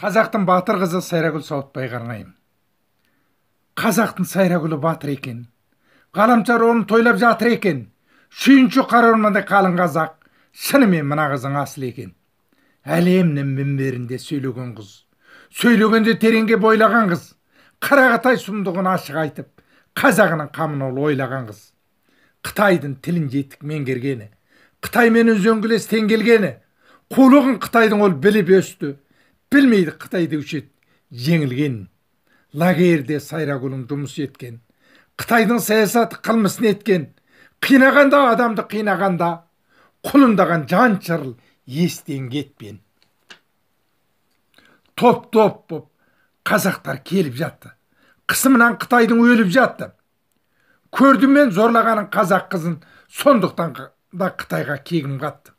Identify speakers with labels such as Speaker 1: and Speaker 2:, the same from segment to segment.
Speaker 1: қазақтың батыр қызы сайрагүл сауытбай қарнайым қазақтың сайрагүлі батыр екен ғаламшар оны тойлап жатыр екен сүйінші ормандай қалың қазақ шынымен мына қыздың асылы екен әлемнің мінберінде сөйлеген қыз сөйлегенде тереңге бойлаған қыз қарағатай сұмдығын ашық айтып қазағының қамын ол ойлаған қыз қытайдың тілін жетік меңгергені қытаймен үзеңгілес тең келгені қулығын қытайдың ол біліп өсті білмейді қытай деуші еді жеңілген лагерьде сайрагүлің жұмыс еткен қытайдың саясаты қылмысын еткен қинағанда адамды қинағанда құлындаған жан шырыл естен кетпен топ топ боп қазақтар келіп жатты қысымынан қытайдың өліп жатты көрдім мен зорлағанын қазақ қызын сондықтан да қытайға кегім қатты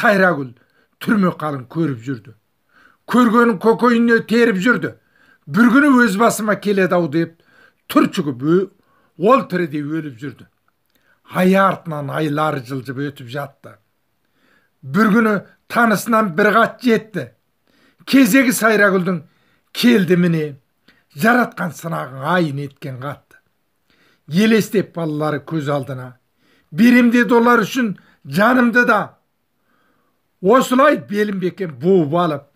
Speaker 1: сайрагүл түрме қалын көріп жүрді көргенін көкейіне теріп жүрді бір күні өз басыма келеді ау деп түршігіп ол тірідей өліп жүрді ай артынан айлар жылжып өтіп жатты бір күні танысынан бір хат жетті кезегі сайрагүлдің келді міне жаратқан сынағың ай еткен қатты елестеп балалары көз алдына берем деді олар үшін жанымды да осылай белін бекем буып алып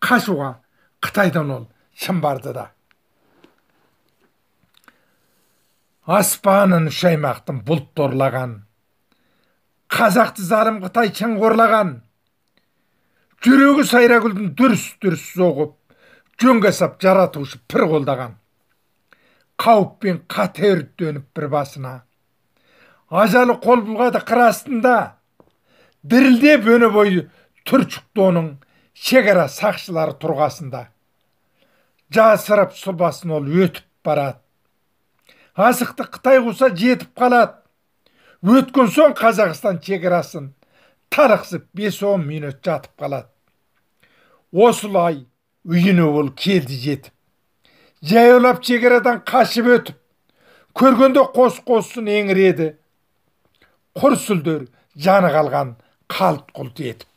Speaker 1: қашуға қытайдан ол шым барды да аспанын үш аймақтың бұлт торлаған қазақты зарым қытай шың қорлаған жүрегі сайрагүлдің дүрс дүрс соғып жөн жасап жаратушы пір қолдаған қауіппен пен қатер төніп бір басына ажалы қол бұлғады қыр астында дірілдеп өні бойы түршікті оның шекара сақшылары тұрғасында жасырып сұлбасын ол өтіп барады асықты қытай құса жетіп қалады өткен соң қазақстан шекарасын тарықсып бес он минут жатып қалады осылай үйіне ол келді жетіп жаяулап шекарадан қашып өтіп көргенде қос қосын еңіреді құр сүлдер жаны қалған қалт құлт етіп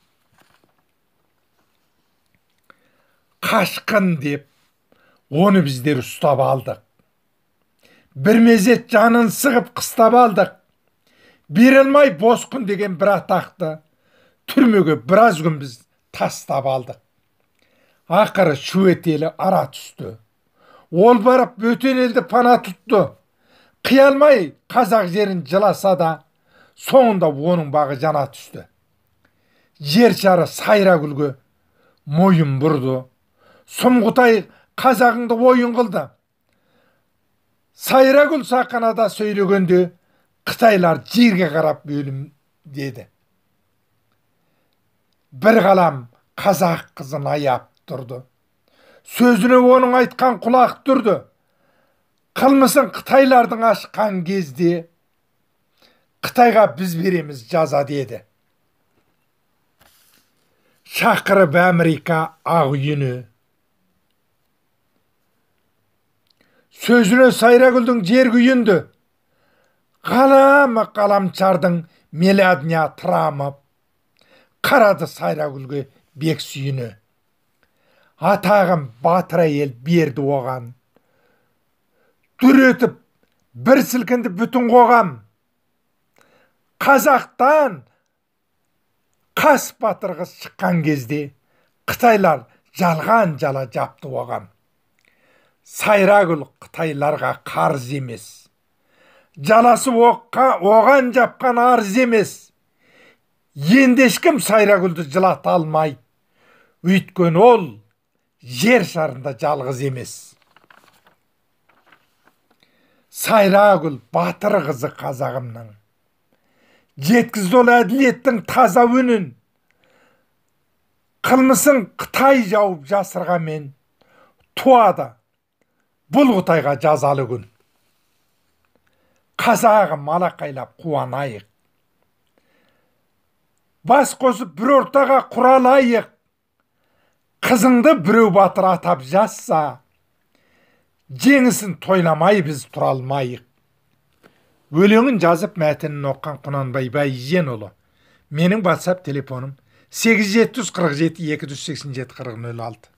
Speaker 1: қашқын деп оны біздер ұстап алдық бір мезет жанын сығып қыстап алдық берілмай босқын деген бір атақты түрмеге біраз күн біз тастап алдық ақыры шуетелі ара түсті ол барып бөтен елді пана тұтты алмай қазақ жерін жыласа да соңында оның бағы жана түсті жер шары сайра күлгі мойын бұрды Сұмғытай қазағыңды ойын қылды сайрагүл сақанада сөйлегенде қытайлар жерге қарап бөлім деді бір қалам қазақ қызын аяп тұрды сөзіне оның айтқан құлақ тұрды қылмысын қытайлардың ашқан кезде қытайға біз береміз жаза деді шақырып Америка ақ үйіне сөзіне сайрагүлдің жер күйінді қаламы қаламчардың мелядня тұрамып, қарады сайрагүлге бек сүйіні атағын батыр ел берді оған дүретіп бір сілкінді бүтін қоғам қазақтан қас батырғы шыққан кезде қытайлар жалған жала жапты оған сайрагүл қытайларға қарыз емес жаласы оққа оған жапқан арыз емес енді ешкім сайрагүлді жылата алмайды өйткені ол жер шарында жалғыз емес сайрагүл батыр қызы қазағымның жеткізді ол әділеттің таза үнін қылмысын қытай жауып жасырғанмен туады бұл ғытайға жазалы күн қазағым малақайлап қуанайық бас қосып бір ортаға құралайық қызыңды біреу батыр атап жазса жеңісін тойламай біз тұралмайық. өлеңін жазып мәтінін оққан құнанбай олы. менің ватсап телефоным 8747 287 алты